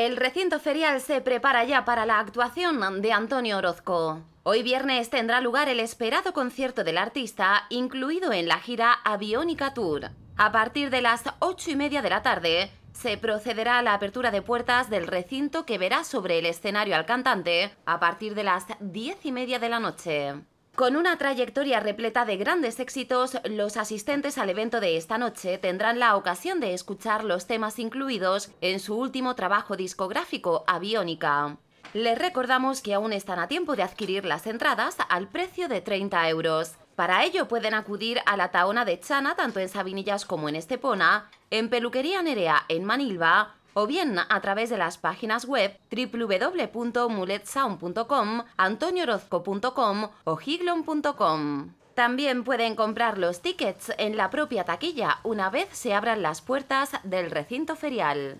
El recinto ferial se prepara ya para la actuación de Antonio Orozco. Hoy viernes tendrá lugar el esperado concierto del artista, incluido en la gira Aviónica Tour. A partir de las ocho y media de la tarde, se procederá a la apertura de puertas del recinto que verá sobre el escenario al cantante a partir de las diez y media de la noche. Con una trayectoria repleta de grandes éxitos, los asistentes al evento de esta noche tendrán la ocasión de escuchar los temas incluidos en su último trabajo discográfico, Aviónica. Les recordamos que aún están a tiempo de adquirir las entradas al precio de 30 euros. Para ello pueden acudir a la Taona de Chana tanto en Sabinillas como en Estepona, en Peluquería Nerea en Manilva o bien a través de las páginas web www.muletsound.com, antoniorozco.com o giglon.com. También pueden comprar los tickets en la propia taquilla una vez se abran las puertas del recinto ferial.